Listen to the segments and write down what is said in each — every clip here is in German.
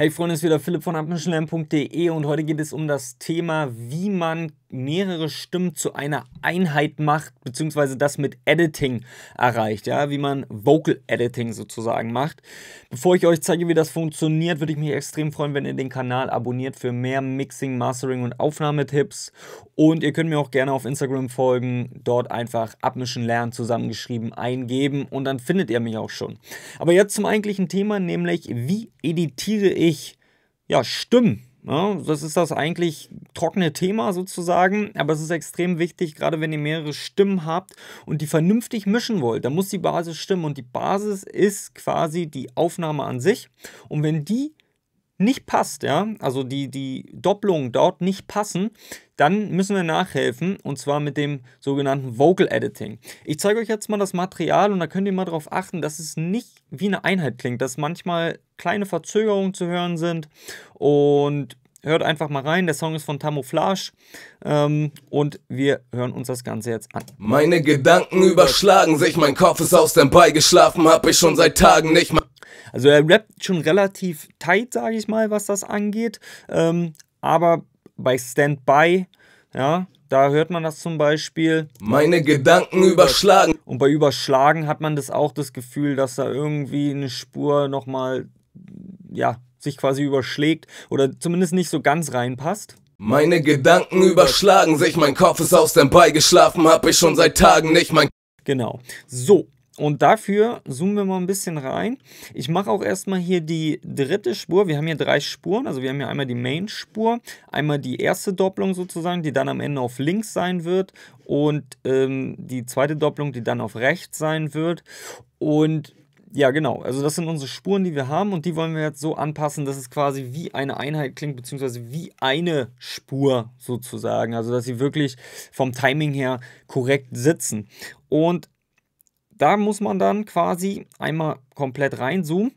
Hey Freunde, es ist wieder Philipp von abmischlern.de und heute geht es um das Thema, wie man mehrere Stimmen zu einer Einheit macht, beziehungsweise das mit Editing erreicht, ja, wie man Vocal Editing sozusagen macht. Bevor ich euch zeige, wie das funktioniert, würde ich mich extrem freuen, wenn ihr den Kanal abonniert für mehr Mixing, Mastering und Aufnahmetipps. Und ihr könnt mir auch gerne auf Instagram folgen, dort einfach abmischen lernen zusammengeschrieben eingeben und dann findet ihr mich auch schon. Aber jetzt zum eigentlichen Thema, nämlich wie editiere ich ja, Stimmen Ne? Das ist das eigentlich trockene Thema sozusagen, aber es ist extrem wichtig, gerade wenn ihr mehrere Stimmen habt und die vernünftig mischen wollt, dann muss die Basis stimmen und die Basis ist quasi die Aufnahme an sich und wenn die nicht passt, ja, also die, die Doppelungen dort nicht passen, dann müssen wir nachhelfen und zwar mit dem sogenannten Vocal Editing. Ich zeige euch jetzt mal das Material und da könnt ihr mal darauf achten, dass es nicht wie eine Einheit klingt, dass manchmal kleine Verzögerungen zu hören sind und hört einfach mal rein. Der Song ist von Tamouflage ähm, und wir hören uns das Ganze jetzt an. Meine Gedanken überschlagen sich, mein Kopf ist aus dem Beigeschlafen, hab ich schon seit Tagen nicht mehr. Also er rappt schon relativ tight, sage ich mal, was das angeht. Ähm, aber bei Standby, ja, da hört man das zum Beispiel. Meine Gedanken überschlagen. Und bei Überschlagen hat man das auch das Gefühl, dass da irgendwie eine Spur nochmal, ja, sich quasi überschlägt oder zumindest nicht so ganz reinpasst. Meine Gedanken überschlagen sich, mein Kopf ist aus dem Bei geschlafen, hab ich schon seit Tagen nicht mein. Genau. So, und dafür zoomen wir mal ein bisschen rein. Ich mache auch erstmal hier die dritte Spur. Wir haben hier drei Spuren. Also wir haben hier einmal die Main-Spur, einmal die erste Doppelung sozusagen, die dann am Ende auf links sein wird und ähm, die zweite Doppelung, die dann auf rechts sein wird. Und ja, genau. Also das sind unsere Spuren, die wir haben und die wollen wir jetzt so anpassen, dass es quasi wie eine Einheit klingt, beziehungsweise wie eine Spur sozusagen. Also dass sie wirklich vom Timing her korrekt sitzen. Und da muss man dann quasi einmal komplett reinzoomen.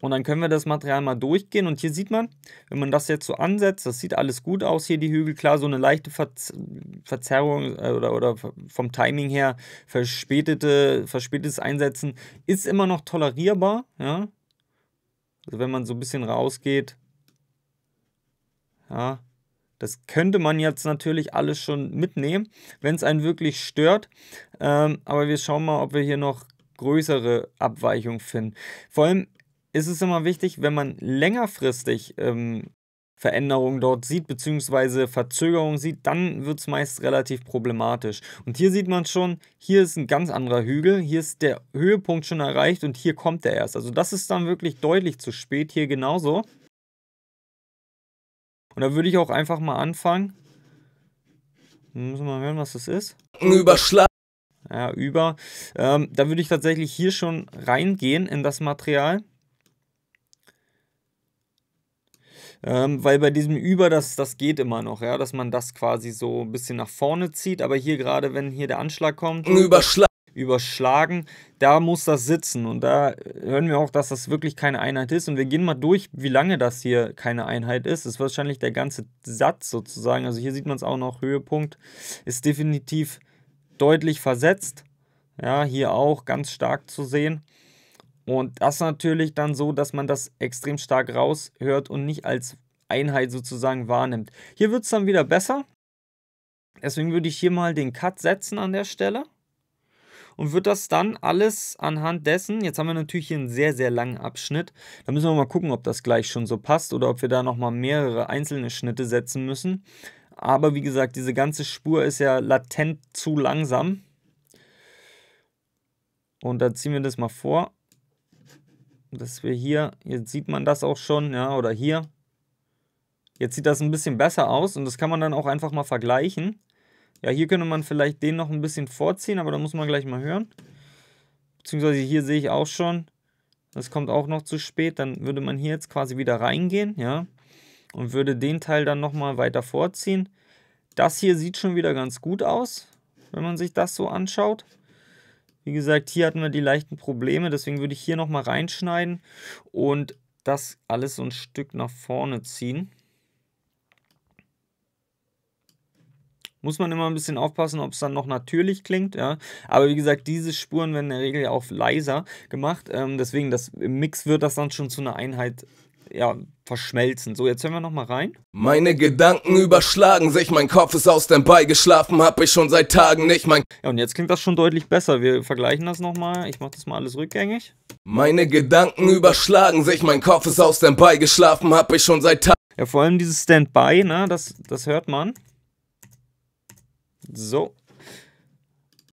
Und dann können wir das Material mal durchgehen. Und hier sieht man, wenn man das jetzt so ansetzt, das sieht alles gut aus hier, die Hügel. Klar, so eine leichte Verzerrung äh, oder, oder vom Timing her verspätete, verspätetes Einsetzen ist immer noch tolerierbar. Ja? Also wenn man so ein bisschen rausgeht. Ja, das könnte man jetzt natürlich alles schon mitnehmen, wenn es einen wirklich stört. Ähm, aber wir schauen mal, ob wir hier noch größere Abweichungen finden. Vor allem ist es immer wichtig, wenn man längerfristig ähm, Veränderungen dort sieht, beziehungsweise Verzögerungen sieht, dann wird es meist relativ problematisch. Und hier sieht man schon, hier ist ein ganz anderer Hügel, hier ist der Höhepunkt schon erreicht und hier kommt er erst. Also das ist dann wirklich deutlich zu spät, hier genauso. Und da würde ich auch einfach mal anfangen. müssen wir mal hören, was das ist. Überschlag. Ja, über. Ähm, da würde ich tatsächlich hier schon reingehen in das Material. Ähm, weil bei diesem Über, das, das geht immer noch, ja, dass man das quasi so ein bisschen nach vorne zieht. Aber hier gerade, wenn hier der Anschlag kommt. Überschlag überschlagen. Da muss das sitzen und da hören wir auch, dass das wirklich keine Einheit ist. Und wir gehen mal durch, wie lange das hier keine Einheit ist. Das ist wahrscheinlich der ganze Satz sozusagen. Also hier sieht man es auch noch, Höhepunkt ist definitiv deutlich versetzt. Ja, hier auch ganz stark zu sehen. Und das natürlich dann so, dass man das extrem stark raushört und nicht als Einheit sozusagen wahrnimmt. Hier wird es dann wieder besser. Deswegen würde ich hier mal den Cut setzen an der Stelle und wird das dann alles anhand dessen, jetzt haben wir natürlich hier einen sehr, sehr langen Abschnitt, da müssen wir mal gucken, ob das gleich schon so passt oder ob wir da nochmal mehrere einzelne Schnitte setzen müssen. Aber wie gesagt, diese ganze Spur ist ja latent zu langsam. Und da ziehen wir das mal vor, dass wir hier, jetzt sieht man das auch schon, ja, oder hier. Jetzt sieht das ein bisschen besser aus und das kann man dann auch einfach mal vergleichen. Ja, hier könnte man vielleicht den noch ein bisschen vorziehen, aber da muss man gleich mal hören. Beziehungsweise hier sehe ich auch schon, das kommt auch noch zu spät, dann würde man hier jetzt quasi wieder reingehen, ja, und würde den Teil dann nochmal weiter vorziehen. Das hier sieht schon wieder ganz gut aus, wenn man sich das so anschaut. Wie gesagt, hier hatten wir die leichten Probleme, deswegen würde ich hier nochmal reinschneiden und das alles so ein Stück nach vorne ziehen. Muss man immer ein bisschen aufpassen, ob es dann noch natürlich klingt, ja. Aber wie gesagt, diese Spuren werden in der Regel ja auch leiser gemacht. Ähm, deswegen, das, im Mix wird das dann schon zu einer Einheit ja, verschmelzen. So, jetzt hören wir nochmal rein. Meine Gedanken überschlagen sich, mein Kopf ist aus dem Bei geschlafen, hab ich schon seit Tagen nicht mein. Ja, und jetzt klingt das schon deutlich besser. Wir vergleichen das nochmal. Ich mach das mal alles rückgängig. Meine Gedanken überschlagen sich, mein Kopf ist aus dem Bei geschlafen, hab ich schon seit Tagen. Ja, vor allem dieses Standby, ne, das, das hört man. So.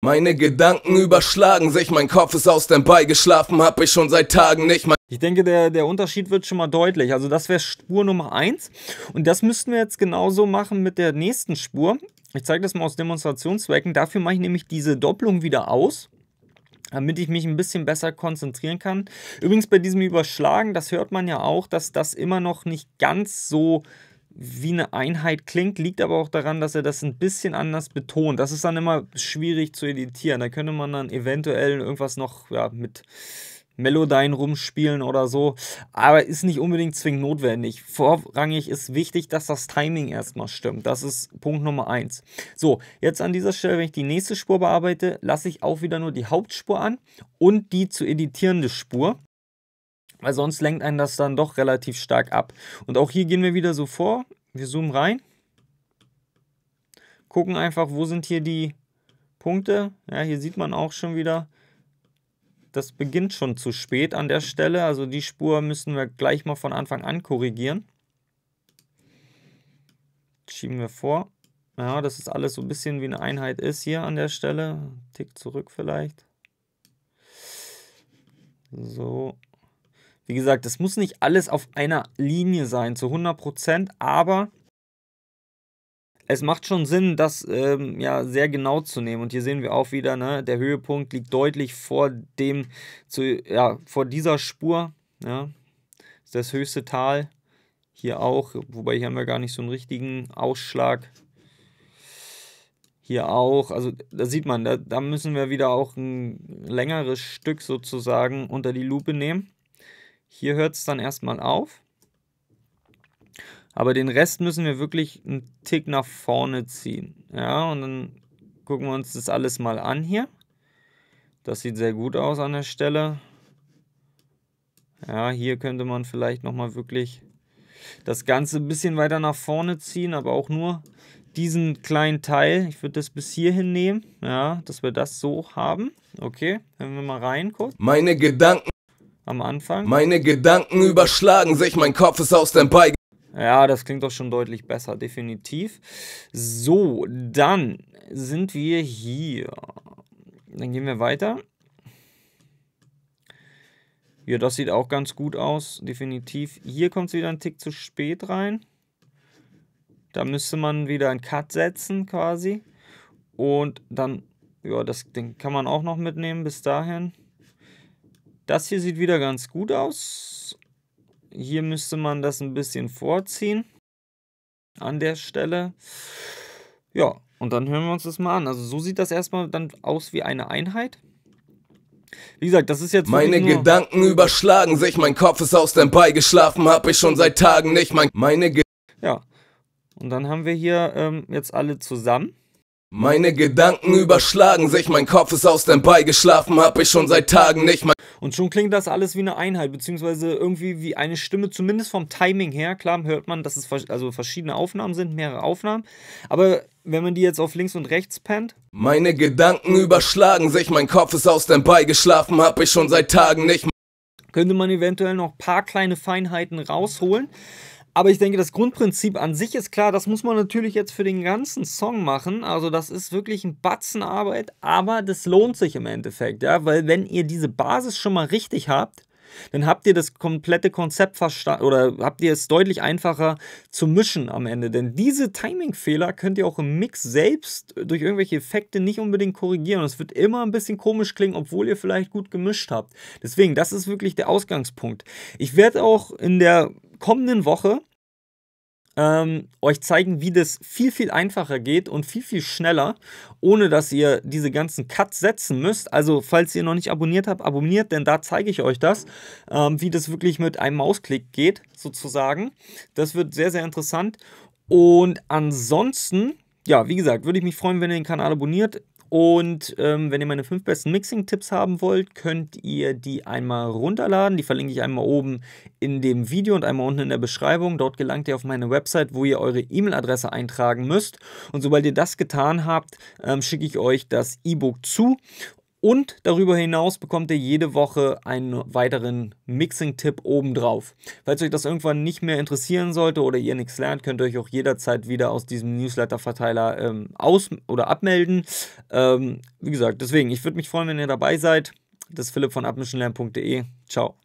Meine Gedanken überschlagen sich, mein Kopf ist aus dem Ball geschlafen, hab ich schon seit Tagen nicht. mal. ich denke, der, der Unterschied wird schon mal deutlich. Also das wäre Spur Nummer 1 und das müssten wir jetzt genauso machen mit der nächsten Spur. Ich zeige das mal aus Demonstrationszwecken. Dafür mache ich nämlich diese Doppelung wieder aus damit ich mich ein bisschen besser konzentrieren kann. Übrigens bei diesem Überschlagen, das hört man ja auch, dass das immer noch nicht ganz so wie eine Einheit klingt, liegt aber auch daran, dass er das ein bisschen anders betont. Das ist dann immer schwierig zu editieren. Da könnte man dann eventuell irgendwas noch ja, mit Melodyne rumspielen oder so. Aber ist nicht unbedingt zwingend notwendig. Vorrangig ist wichtig, dass das Timing erstmal stimmt. Das ist Punkt Nummer eins. So, jetzt an dieser Stelle, wenn ich die nächste Spur bearbeite, lasse ich auch wieder nur die Hauptspur an und die zu editierende Spur. Weil sonst lenkt einen das dann doch relativ stark ab. Und auch hier gehen wir wieder so vor. Wir zoomen rein. Gucken einfach, wo sind hier die Punkte. Ja, hier sieht man auch schon wieder, das beginnt schon zu spät an der Stelle. Also die Spur müssen wir gleich mal von Anfang an korrigieren. Schieben wir vor. Ja, dass es alles so ein bisschen wie eine Einheit ist hier an der Stelle. Tick zurück vielleicht. So. Wie gesagt, das muss nicht alles auf einer Linie sein, zu 100%, aber es macht schon Sinn, das ähm, ja sehr genau zu nehmen. Und hier sehen wir auch wieder, ne, der Höhepunkt liegt deutlich vor dem, zu, ja, vor dieser Spur. Ja, das höchste Tal. Hier auch, wobei hier haben wir gar nicht so einen richtigen Ausschlag. Hier auch, also da sieht man, da, da müssen wir wieder auch ein längeres Stück sozusagen unter die Lupe nehmen. Hier hört es dann erstmal auf. Aber den Rest müssen wir wirklich einen Tick nach vorne ziehen. Ja, und dann gucken wir uns das alles mal an hier. Das sieht sehr gut aus an der Stelle. Ja, hier könnte man vielleicht nochmal wirklich das Ganze ein bisschen weiter nach vorne ziehen, aber auch nur diesen kleinen Teil. Ich würde das bis hierhin nehmen, ja, dass wir das so haben. Okay, hören wir mal rein kurz. Meine Gedanken am Anfang. Meine Gedanken überschlagen sich, mein Kopf ist aus dem Bein. Ja, das klingt doch schon deutlich besser, definitiv. So, dann sind wir hier. Dann gehen wir weiter. Ja, das sieht auch ganz gut aus, definitiv. Hier kommt es wieder ein Tick zu spät rein. Da müsste man wieder einen Cut setzen quasi. Und dann, ja, das Ding kann man auch noch mitnehmen bis dahin. Das hier sieht wieder ganz gut aus. Hier müsste man das ein bisschen vorziehen. An der Stelle. Ja, und dann hören wir uns das mal an. Also so sieht das erstmal dann aus wie eine Einheit. Wie gesagt, das ist jetzt. Meine Gedanken überschlagen sich, mein Kopf ist aus dem Bei geschlafen, hab ich schon seit Tagen nicht. Mein, meine Ge Ja. Und dann haben wir hier ähm, jetzt alle zusammen. Meine Gedanken überschlagen sich, mein Kopf ist aus dem Bei geschlafen, hab ich schon seit Tagen nicht mehr. Und schon klingt das alles wie eine Einheit, beziehungsweise irgendwie wie eine Stimme, zumindest vom Timing her. Klar hört man, dass es also verschiedene Aufnahmen sind, mehrere Aufnahmen, aber wenn man die jetzt auf links und rechts pennt. Meine Gedanken überschlagen sich, mein Kopf ist aus dem Bei geschlafen, hab ich schon seit Tagen nicht mehr. Könnte man eventuell noch ein paar kleine Feinheiten rausholen. Aber ich denke, das Grundprinzip an sich ist klar. Das muss man natürlich jetzt für den ganzen Song machen. Also das ist wirklich ein Batzen Arbeit, aber das lohnt sich im Endeffekt, ja, weil wenn ihr diese Basis schon mal richtig habt, dann habt ihr das komplette Konzept verstanden oder habt ihr es deutlich einfacher zu mischen am Ende. Denn diese Timingfehler könnt ihr auch im Mix selbst durch irgendwelche Effekte nicht unbedingt korrigieren. Es wird immer ein bisschen komisch klingen, obwohl ihr vielleicht gut gemischt habt. Deswegen, das ist wirklich der Ausgangspunkt. Ich werde auch in der kommenden Woche ähm, euch zeigen, wie das viel, viel einfacher geht und viel, viel schneller, ohne dass ihr diese ganzen Cuts setzen müsst. Also, falls ihr noch nicht abonniert habt, abonniert, denn da zeige ich euch das, ähm, wie das wirklich mit einem Mausklick geht, sozusagen. Das wird sehr, sehr interessant. Und ansonsten ja, wie gesagt, würde ich mich freuen, wenn ihr den Kanal abonniert. Und ähm, wenn ihr meine fünf besten Mixing-Tipps haben wollt, könnt ihr die einmal runterladen. Die verlinke ich einmal oben in dem Video und einmal unten in der Beschreibung. Dort gelangt ihr auf meine Website, wo ihr eure E-Mail-Adresse eintragen müsst. Und sobald ihr das getan habt, ähm, schicke ich euch das E-Book zu. Und darüber hinaus bekommt ihr jede Woche einen weiteren Mixing-Tipp obendrauf. Falls euch das irgendwann nicht mehr interessieren sollte oder ihr nichts lernt, könnt ihr euch auch jederzeit wieder aus diesem Newsletter-Verteiler ähm, aus- oder abmelden. Ähm, wie gesagt, deswegen, ich würde mich freuen, wenn ihr dabei seid. Das ist philipp von abmischenlernen.de. Ciao.